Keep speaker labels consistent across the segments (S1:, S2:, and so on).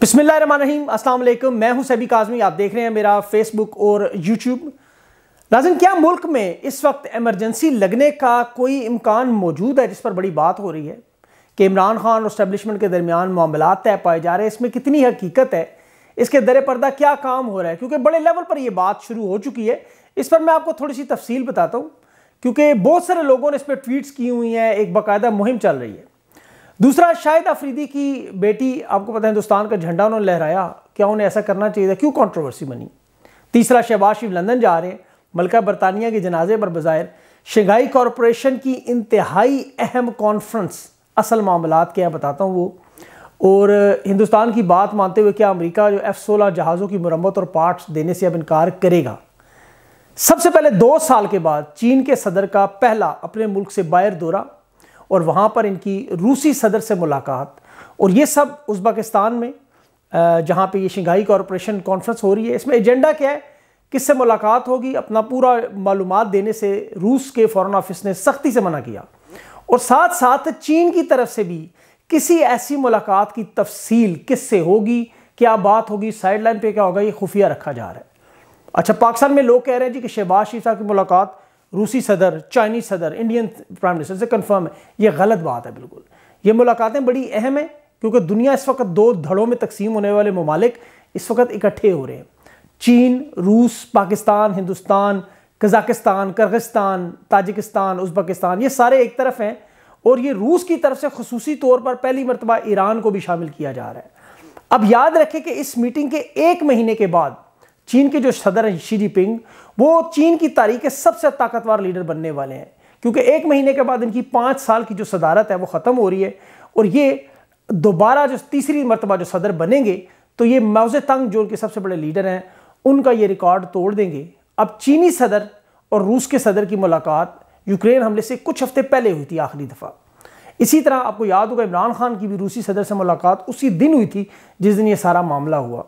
S1: बिस्मिल्लाम अस्सलाम मैं हूं सैबी काजमी आप देख रहे हैं मेरा फेसबुक और यूट्यूब नाजन क्या मुल्क में इस वक्त एमरजेंसी लगने का कोई इम्कान मौजूद है जिस पर बड़ी बात हो रही है कि इमरान खान और इस्टेबलिशमेंट के दरमियान मामला तय पाए जा रहे हैं इसमें कितनी हकीकत है इसके दर पर्दा क्या काम हो रहा है क्योंकि बड़े लेवल पर यह बात शुरू हो चुकी है इस पर मैं आपको थोड़ी सी तफसील बताता हूँ क्योंकि बहुत सारे लोगों ने इस पर ट्वीट्स की हुई हैं एक बाकायदा मुहिम चल रही है दूसरा शायद अफरीदी की बेटी आपको पता है हिंदुस्तान का झंडा उन्होंने लहराया क्या उन्हें ऐसा करना चाहिए था क्यों कंट्रोवर्सी बनी तीसरा शहबाज शरीफ लंदन जा रहे हैं मलका बरतानिया के जनाजे पर बज़ाहिर शंघाई कॉरपोरेशन की इंतहाई अहम कॉन्फ्रेंस असल मामला क्या बताता हूँ वो और हिंदुस्तान की बात मानते हुए क्या अमरीका जो एफ़ सोलह जहाज़ों की मरम्मत और पार्ट्स देने से अब इनकार करेगा सबसे पहले दो साल के बाद चीन के सदर का पहला अपने मुल्क से बाहर दौरा और वहाँ पर इनकी रूसी सदर से मुलाकात और ये सब उज़्बेकिस्तान में जहाँ पे ये शंघाई कॉरपोरेशन कॉन्फ्रेंस हो रही है इसमें एजेंडा क्या है किससे मुलाकात होगी अपना पूरा मालूम देने से रूस के फॉरन ऑफिस ने सख्ती से मना किया और साथ साथ चीन की तरफ से भी किसी ऐसी मुलाकात की तफसील किससे होगी क्या बात होगी साइडलाइन पे क्या होगा ये खुफिया रखा जा रहा है अच्छा पाकिस्तान में लोग कह रहे हैं जी कि शहबाज शरीफ साहब की मुलाकात रूसी सदर चाइनीज़ सदर इंडियन प्राइम मिनिस्टर से कन्फर्म है ये गलत बात है बिल्कुल ये मुलाकातें बड़ी अहम हैं क्योंकि दुनिया इस वक्त दो धड़ों में तकसीम होने वाले ममालिक इस वक्त इकट्ठे हो रहे हैं चीन रूस Pakistan Hindustan Kazakhstan Kyrgyzstan Tajikistan Uzbekistan ये सारे एक तरफ हैं और ये रूस की तरफ से खसूसी तौर पर पहली मरतबा ईरान को भी शामिल किया जा रहा है अब याद रखें कि इस मीटिंग के एक महीने के बाद चीन के जो सदर हैं शी जिनपिंग वो चीन की तारीख के सबसे ताकतवर लीडर बनने वाले हैं क्योंकि एक महीने के बाद इनकी पाँच साल की जो सदारत है वो ख़त्म हो रही है और ये दोबारा जो तीसरी मरतबा जो सदर बनेंगे तो ये मौजे तंग जो उनके सबसे बड़े लीडर हैं उनका ये रिकॉर्ड तोड़ देंगे अब चीनी सदर और रूस के सदर की मुलाकात यूक्रेन हमले से कुछ हफ्ते पहले हुई थी आखिरी दफ़ा इसी तरह आपको याद होगा इमरान खान की भी रूसी सदर से मुलाकात उसी दिन हुई थी जिस दिन ये सारा मामला हुआ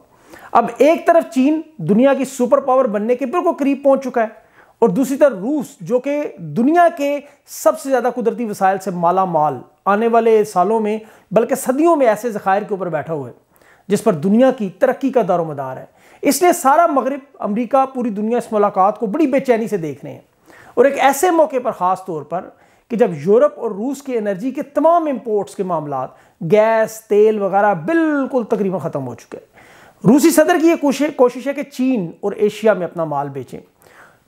S1: अब एक तरफ चीन दुनिया की सुपर पावर बनने के बिल्कुल करीब पहुंच चुका है और दूसरी तरफ रूस जो कि दुनिया के सबसे ज़्यादा कुदरती वसायल से माला माल आने वाले सालों में बल्कि सदियों में ऐसे ज़खायर के ऊपर बैठा हुआ है जिस पर दुनिया की तरक्की का दारोमदार है इसलिए सारा मगरब अमरीका पूरी दुनिया इस मुलाकात को बड़ी बेचैनी से देख रहे हैं और एक ऐसे मौके पर ख़ास तौर पर कि जब यूरोप और रूस की एनर्जी के तमाम इम्पोर्ट्स के मामला गैस तेल वगैरह बिल्कुल तकरीबन ख़त्म हो चुके हैं रूसी सदर की यह कोशिश कोशिश है कि चीन और एशिया में अपना माल बेचें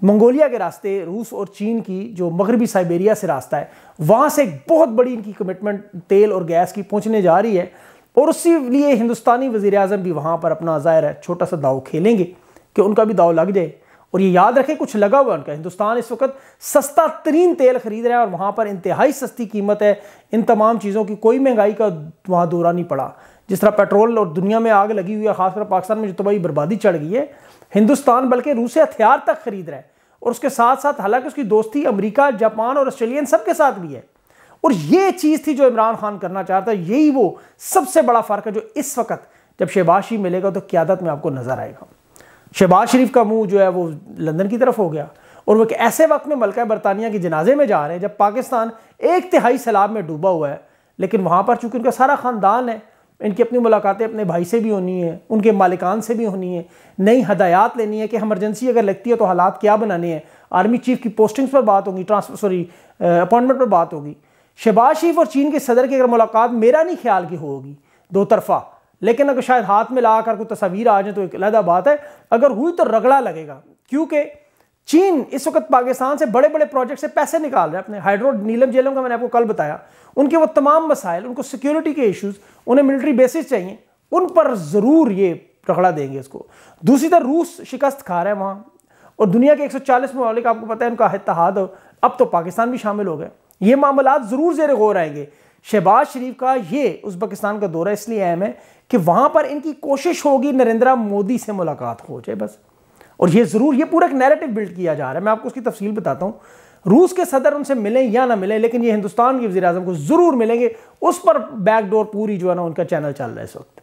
S1: मंगोलिया के रास्ते रूस और चीन की जो मगरबी साइबेरिया से रास्ता है वहाँ से एक बहुत बड़ी इनकी कमिटमेंट तेल और गैस की पहुँचने जा रही है और उसी लिए हिंदुस्तानी वजीर अजम भी वहाँ पर अपना ज़ाहिर है छोटा सा दाव खेलेंगे कि उनका भी दाव लग जाए और ये याद रखें कुछ लगा हुआ उनका हिंदुस्तान इस वक्त सस्ता तरीन तेल खरीद रहा है और वहाँ पर इंतहाई सस्ती कीमत है इन तमाम चीज़ों की कोई महंगाई का वहाँ दौरा नहीं पड़ा जिस तरह पेट्रोल और दुनिया में आग लगी हुई है खासकर पाकिस्तान में जो तबाही बर्बादी चढ़ गई है हिंदुस्तान बल्कि रूस से हथियार तक खरीद रहा है और उसके साथ साथ हालांकि उसकी दोस्ती अमेरिका जापान और ऑस्ट्रेलियन सबके साथ भी है और ये चीज़ थी जो इमरान खान करना चाहता है यही वो सबसे बड़ा फ़र्क है जो इस वक्त जब शहबाज शरीफ मिलेगा तो क्यादत में आपको नज़र आएगा शहबाज शरीफ का मुंह जो है वो लंदन की तरफ हो गया और वो एक ऐसे वक्त में मलका बरतानिया के जनाजे में जा रहे हैं जब पाकिस्तान एक तिहाई सैलाब में डूबा हुआ है लेकिन वहाँ पर चूंकि उनका सारा ख़ानदान है इनकी अपनी मुलाकातें अपने भाई से भी होनी है उनके मालिकान से भी होनी है नई हदायत लेनी है कि एमरजेंसी अगर लगती है तो हालात क्या बनाने हैं आर्मी चीफ की पोस्टिंग्स पर बात होगी ट्रांसफर सॉरी अपॉइंटमेंट पर बात होगी शहबाज शरीफ और चीन के सदर की अगर मुलाकात मेरा नहीं ख्याल की होगी दो तरफा लेकिन अगर शायद हाथ में ला कर कोई तस्वीर आ जाए तो एक अलहदा बात है अगर हुई तो रगड़ा लगेगा क्योंकि चीन इस वक्त पाकिस्तान से बड़े बड़े प्रोजेक्ट से पैसे निकाल रहे हैं अपने हाइड्रो नीलम जेलम का मैंने आपको कल बताया उनके वो तमाम मसाइल उनको सिक्योरिटी के इश्यूज उन्हें मिलिट्री बेसिस चाहिए उन पर ज़रूर ये रगड़ा देंगे इसको दूसरी तरफ रूस शिकस्त खा रहा है वहाँ और दुनिया के एक सौ चालीस आपको पता है उनका इतिहाद अब तो पाकिस्तान भी शामिल हो गए ये मामला ज़रूर जेर गौर आएंगे शहबाज शरीफ का ये उज्बेकिस्तान का दौरा इसलिए अहम है कि वहाँ पर इनकी कोशिश होगी नरेंद्र मोदी से मुलाकात हो जाए बस और ये ज़रूर ये पूरा एक नैरेटिव बिल्ड किया जा रहा है मैं आपको उसकी तफसील बताता हूँ रूस के सदर उनसे मिलें या ना मिलें लेकिन ये हिंदुस्तान के वजी अजम को ज़रूर मिलेंगे उस पर बैकडोर पूरी जो है ना उनका चैनल चल रहा है इस वक्त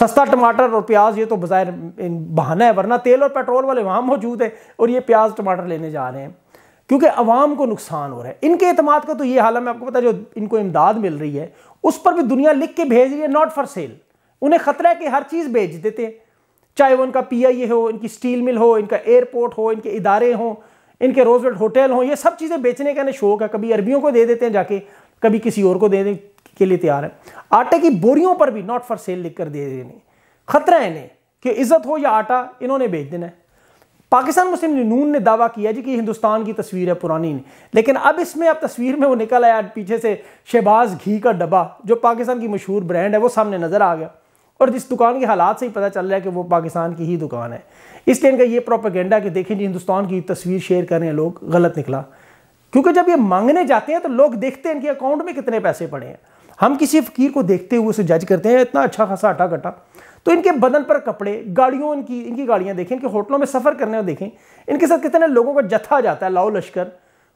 S1: सस्ता टमाटर और प्याज ये तो बाहर बहाना है वरना तेल और पेट्रोल वाले वहाँ मौजूद है और ये प्याज टमाटर लेने जा रहे हैं क्योंकि अवाम को नुकसान हो रहा है इनके अतमाद का तो ये हाल है मैं आपको पता जो इनको इमदाद मिल रही है उस पर भी दुनिया लिख के भेज रही है नॉट फॉर सेल उन्हें ख़तरा है कि हर चीज़ भेज देते हैं चाहे वो उनका ए e हो इनकी स्टील मिल हो इनका एयरपोर्ट हो इनके इदारे हों इनके रोजवेल्ट होटल हों ये सब चीज़ें बेचने का ना शौक है कभी अरबियों को दे देते हैं जाके कभी किसी और को देने के लिए तैयार है आटे की बोरियों पर भी नॉट फॉर सेल लिख कर दे देने खतरा है इन्हें कि इज्जत हो या आटा इन्होंने बेच देना है पाकिस्तान मुस्लिम नून ने दावा किया जी कि हिंदुस्तान की तस्वीर है पुरानी लेकिन अब इसमें अब तस्वीर में वो निकल आया पीछे से शहबाज घी का डब्बा जो पाकिस्तान की मशहूर ब्रांड है वो सामने नज़र आ गया और जिस दुकान के हालात से ही पता चल रहा है कि वो पाकिस्तान की ही दुकान है इसलिए इनका ये प्रोपागेंडा कि देखें जी हिंदुस्तान की तस्वीर शेयर कर रहे हैं लोग गलत निकला क्योंकि जब ये मांगने जाते हैं तो लोग देखते हैं इनके अकाउंट में कितने पैसे पड़े हैं हम किसी फकीर को देखते हुए उसे जज करते हैं इतना अच्छा खासा आटा कटा तो इनके बदन पर कपड़े गाड़ियों इनकी इनकी गाड़ियाँ देखें इनके होटलों में सफ़र करने देखें इनके साथ कितने लोगों का जत्था जाता है लाओ लश्कर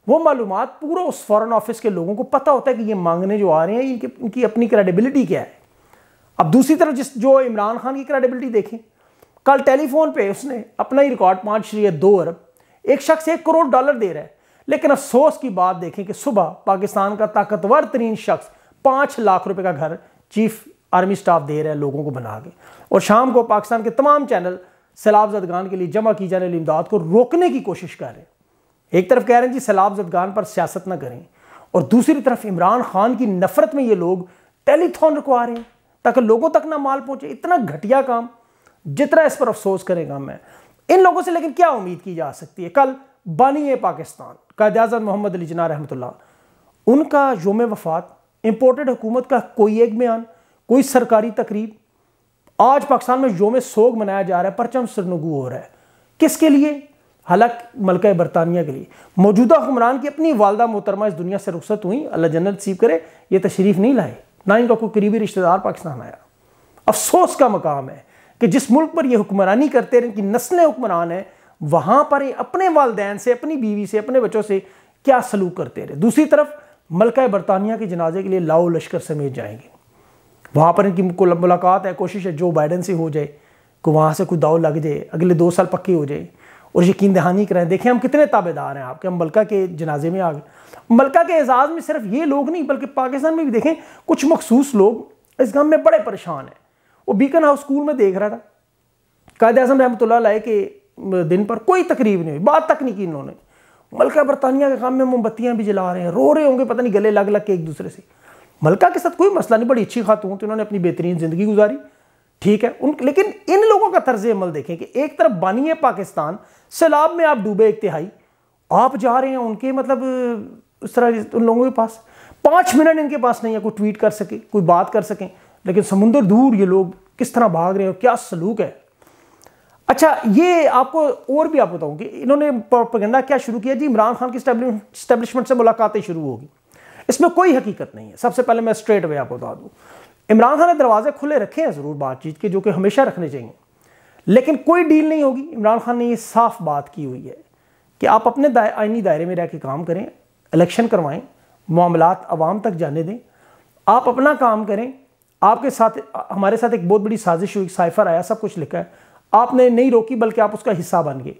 S1: वो मालूम पूरा उस फॉरन ऑफिस के लोगों को पता होता है कि ये मांगने जो आ रहे हैं इनके इनकी अपनी क्रेडिबिलिटी क्या है अब दूसरी तरफ जिस जो इमरान खान की क्रेडिबिलिटी देखें कल टेलीफोन पे उसने अपना ही रिकॉर्ड पाँच श्री दो अरब एक शख्स एक करोड़ डॉलर दे रहा है लेकिन अफसोस की बात देखें कि सुबह पाकिस्तान का ताकतवर तरीन शख्स पाँच लाख रुपए का घर चीफ आर्मी स्टाफ दे रहे हैं लोगों को बना के और शाम को पाकिस्तान के तमाम चैनल सैलाब जदगान के लिए जमा की जाने वाली इमदाद को रोकने की कोशिश कर रहे हैं एक तरफ कह रहे हैं जी सैलाब जदगान पर सियासत ना करें और दूसरी तरफ इमरान खान की नफरत में ये लोग टेलीथॉन रुकवा रहे हैं ताकि लोगों तक ना माल पहुंचे इतना घटिया काम जितना इस पर अफसोस करेगा मैं इन लोगों से लेकिन क्या उम्मीद की जा सकती है कल बानी पाकिस्तान कायद आजम मोहम्मद अली जना रहमत उनका योम वफात इम्पोर्टेड हुकूमत का कोई एक बयान कोई सरकारी तकरीब आज पाकिस्तान में योम सोग मनाया जा रहा है परचम सरनगु हो रहा है किसके लिए हालांकि मलका बरतानिया के लिए मौजूदा हुक्मरान की अपनी वालदा मोहतरमा इस दुनिया से रुखसत हुई अल्लाह जन्नत सीब करे ये तशरीफ़ नहीं लाए ना इनका कोई करीबी रिश्तेदार पाकिस्तान आया अफसोस का मकाम है कि जिस मुल्क पर यह हुक्मरानी करते रहे इनकी नस्लें हुक्मरान हैं वहाँ पर ये अपने वालदेन से अपनी बीवी से अपने बच्चों से क्या सलूक करते रहे दूसरी तरफ मलका बरतानिया के जनाजे के लिए लाओ लश्कर समेत जाएंगे वहाँ पर इनकी मुलाकात है कोशिश है जो बाइडन से हो जाए को वहाँ से कोई दाव लग जाए अगले दो साल पक्के हो जाए और यकीन दहानी करें देखें हम कितने ताबेदार हैं आपके हम मलका के जनाजे में आ गए मलका के एजाज़ में सिर्फ ये लोग नहीं बल्कि पाकिस्तान में भी देखें कुछ मखसूस लोग इस गम में बड़े परेशान हैं वो बीकन हाउस स्कूल में देख रहा था कायद अजम रहमत के दिन पर कोई तकरीब नहीं हुई बात तक नहीं की इन्होंने मलका बरतानिया के काम में मोमबत्तियाँ भी जला रहे हैं रो रहे होंगे पता नहीं गले लग लग के एक दूसरे से मलका के साथ कोई मसला नहीं बड़ी अच्छी खातून तो उन्होंने अपनी बेहतरीन ज़िंदगी गुजारी ठीक है उन लेकिन इन लोगों का तर्ज अमल देखें कि एक तरफ बानिए पाकिस्तान सैलाब में आप डूबे एक तिहाई आप जा रहे हैं उनके मतलब उस तरह उन लोगों के पास पाँच मिनट इनके पास नहीं है कोई ट्वीट कर सके कोई बात कर सकें लेकिन समुंदर दूर ये लोग किस तरह भाग रहे हैं क्या सलूक है अच्छा ये आपको और भी आप बताऊं कि इन्होंने प्रोपेगेंडा क्या शुरू किया जी इमरान खान की स्टैब्लिशमेंट से मुलाकातें शुरू होगी इसमें कोई हकीकत नहीं है सबसे पहले मैं स्ट्रेट वे आपको बता दूँ इमरान खान ने दरवाजे खुले रखे हैं ज़रूर बातचीत के जो कि हमेशा रखने चाहिए लेकिन कोई डील नहीं होगी इमरान खान ने ये साफ बात की हुई है कि आप अपने दाय, आइनी दायरे में रह के काम करें इलेक्शन करवाएं मामला आवाम तक जाने दें आप अपना काम करें आपके साथ हमारे साथ एक बहुत बड़ी साजिश हुई साइफर आया सब कुछ लिखा है आपने नहीं रोकी बल्कि आप उसका हिस्सा बन गए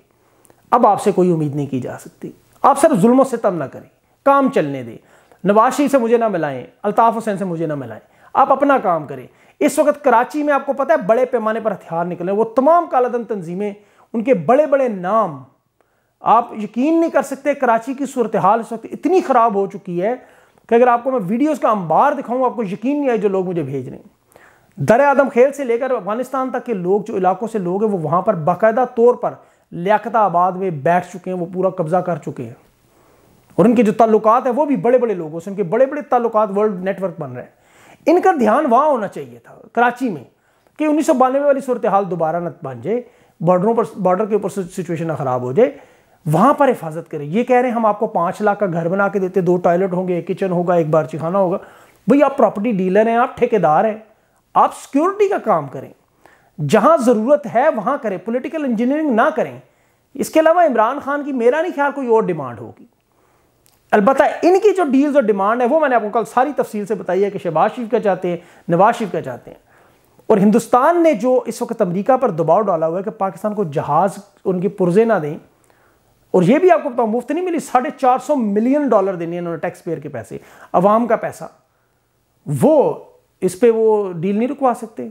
S1: अब आपसे कोई उम्मीद नहीं की जा सकती आप सिर्फ जुल्मों से तब ना करें काम चलने दें नवाज शरीफ से मुझे ना मिलाएं अल्ताफ़ हुसैन से मुझे ना मिलाएं आप अपना काम करें इस वक्त कराची में आपको पता है बड़े पैमाने पर हथियार निकले वो तमाम कालादन तंजीमें उनके बड़े बड़े नाम आप यकीन नहीं कर सकते कराची की सूरत हाल इस वक्त इतनी ख़राब हो चुकी है कि अगर आपको मैं वीडियोज़ का अंबार दिखाऊँ आपको यकीन नहीं आए जो लोग मुझे भेज रहे हैं दर आदम खेल से लेकर अफगानिस्तान तक के लोग जो इलाकों से लोग हैं वो वहाँ पर बाकायदा तौर पर आबाद में बैठ चुके हैं वो पूरा कब्जा कर चुके हैं और उनके जो ताल्लुकात हैं वो भी बड़े बड़े लोगों से उनके बड़े बड़े ताल्लुकात वर्ल्ड नेटवर्क बन रहे हैं इनका ध्यान वहाँ होना चाहिए था कराची में कि उन्नीस सौ बानवे वाली सूरत हाल दोबारा न बन जाए बॉर्डरों पर बॉर्डर के ऊपर सिचुएशन ना ख़राब हो जाए वहाँ पर हिफाजत करें ये कह रहे हैं हम आपको पाँच लाख का घर बना के देते दो टॉयलेट होंगे एक किचन होगा एक बार चिखाना होगा भाई आप प्रॉपर्टी डीलर हैं आप ठेकेदार हैं आप सिक्योरिटी का काम करें जहां ज़रूरत है वहां करें पोलिटिकल इंजीनियरिंग ना करें इसके अलावा इमरान खान की मेरा नहीं ख्याल कोई और डिमांड होगी अलबत् इनकी जो डील्स और डिमांड है वो मैंने आपको कल सारी तफसील से बताई है कि शहबाज शरीफ क्या चाहते हैं नवाज शरीफ क्या चाहते हैं और हिंदुस्तान ने जो इस वक्त अमरीका पर दबाव डाला हुआ है कि पाकिस्तान को जहाज़ उनके पुरजे ना दें और ये भी आपको बताऊँ मुफ्त नहीं मिली साढ़े चार सौ मिलियन डॉलर देने उन्होंने टैक्स पेयर के पैसे अवाम का पैसा वो इस पर वो डील नहीं रुकवा सकते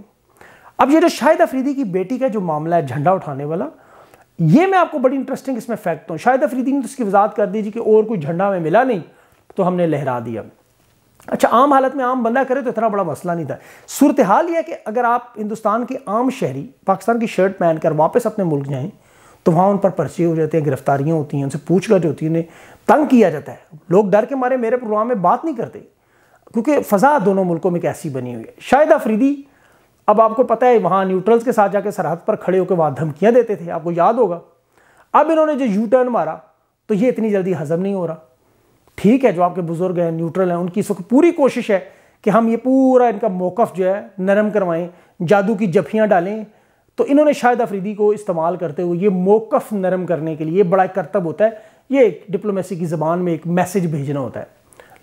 S1: अब ये जो शाहिद अफरीदी की बेटी का जो मामला है झंडा उठाने वाला ये मैं आपको बड़ी इंटरेस्टिंग इसमें फैक्ट हूँ शायद अफरीदी ने तो इसकी वजात कर दीजिए कि और कोई झंडा हमें मिला नहीं तो हमने लहरा दिया अच्छा आम हालत में आम बंदा करे तो इतना बड़ा मसला नहीं था सूरत हाल यह कि अगर आप हिंदुस्तान के आम शहरी पाकिस्तान की शर्ट पहन कर वापस अपने मुल्क जाएँ तो वहाँ उन पर पर्चे हो जाते हैं गिरफ्तारियाँ होती हैं उनसे पूछ गछ होती है उन्हें तंग किया जाता है लोग डर के मारे मेरे प्रोग्राम में बात नहीं करते क्योंकि फ़जा दोनों मुल्कों में कैसी बनी हुई है शायद अफरीदी अब आपको पता है वहाँ न्यूट्रल्स के साथ जाके सरहद पर खड़े होकर वहाँ धमकियाँ देते थे आपको याद होगा अब इन्होंने जो यू टर्न मारा तो ये इतनी जल्दी हजम नहीं हो रहा ठीक है जो आपके बुजुर्ग हैं न्यूट्रल हैं उनकी इस वक्त पूरी कोशिश है कि हम ये पूरा इनका मौकफ जो है नरम करवाएं जादू की जफियाँ डालें तो इन्होंने शायद अफरीदी को इस्तेमाल करते हुए ये मौकफ नरम करने के लिए बड़ा कर्तव्य होता है ये एक डिप्लोमेसी की ज़बान में एक मैसेज भेजना होता है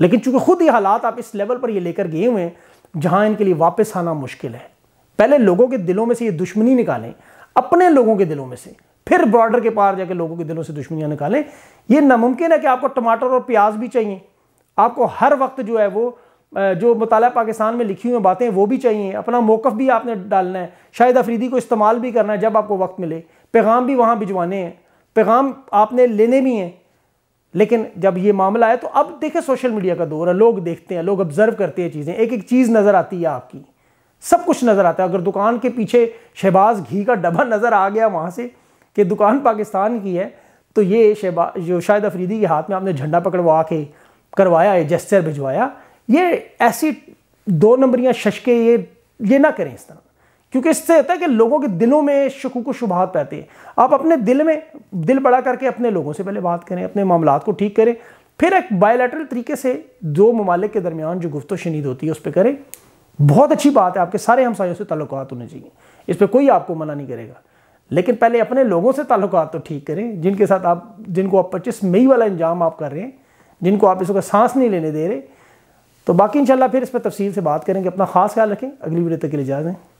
S1: लेकिन चूंकि खुद ही हालात आप इस लेवल पर ये लेकर गए हुए हैं जहाँ इनके लिए वापस आना मुश्किल है पहले लोगों के दिलों में से ये दुश्मनी निकालें अपने लोगों के दिलों में से फिर बॉर्डर के पार जाके लोगों के दिलों से दुश्मनियाँ निकालें ये नामुमकिन है कि आपको टमाटर और प्याज भी चाहिए आपको हर वक्त जो है वो जो मताल पाकिस्तान में लिखी हुई बातें वो भी चाहिए अपना मौक़ भी आपने डालना है शायद अफरीदी को इस्तेमाल भी करना है जब आपको वक्त मिले पैगाम भी वहाँ भिजवाने हैं पैगाम आपने लेने भी हैं लेकिन जब ये मामला आया तो अब देखें सोशल मीडिया का दौर है लोग देखते हैं लोग ऑब्जर्व करते हैं चीज़ें एक एक चीज़ नज़र आती है आपकी सब कुछ नज़र आता है अगर दुकान के पीछे शहबाज घी का डब्बा नज़र आ गया वहाँ से कि दुकान पाकिस्तान की है तो ये शहबाज जो शाहिद अफरीदी के हाथ में आपने झंडा पकड़वा के करवाया ये जस्चर भिजवाया ये ऐसी दो नंबरियाँ शशके ये ये ना करें इस तरह क्योंकि इससे होता है कि लोगों के दिलों में शकूक शुभात पैते हैं आप अपने दिल में दिल बड़ा करके अपने लोगों से पहले बात करें अपने मामला को ठीक करें फिर एक बायोलेटरल तरीके से दो ममालिक के दरमियान जो गुफ्त शनीद होती है उस पर करें बहुत अच्छी बात है आपके सारे हमसायों से ताल्लुक होने चाहिए इस पर कोई आपको मना नहीं करेगा लेकिन पहले अपने लोगों से ताल्लुक तो ठीक करें जिनके साथ आप जिनको आप पच्चीस मई वाला इंजाम आप कर रहे हैं जिनको आप इसका सांस नहीं लेने दे रहे तो बाकी इंशाल्लाह फिर इस पर तफसील से बात करेंगे अपना खास ख्याल रखें अगली वीडियो तक के लिए जाएँ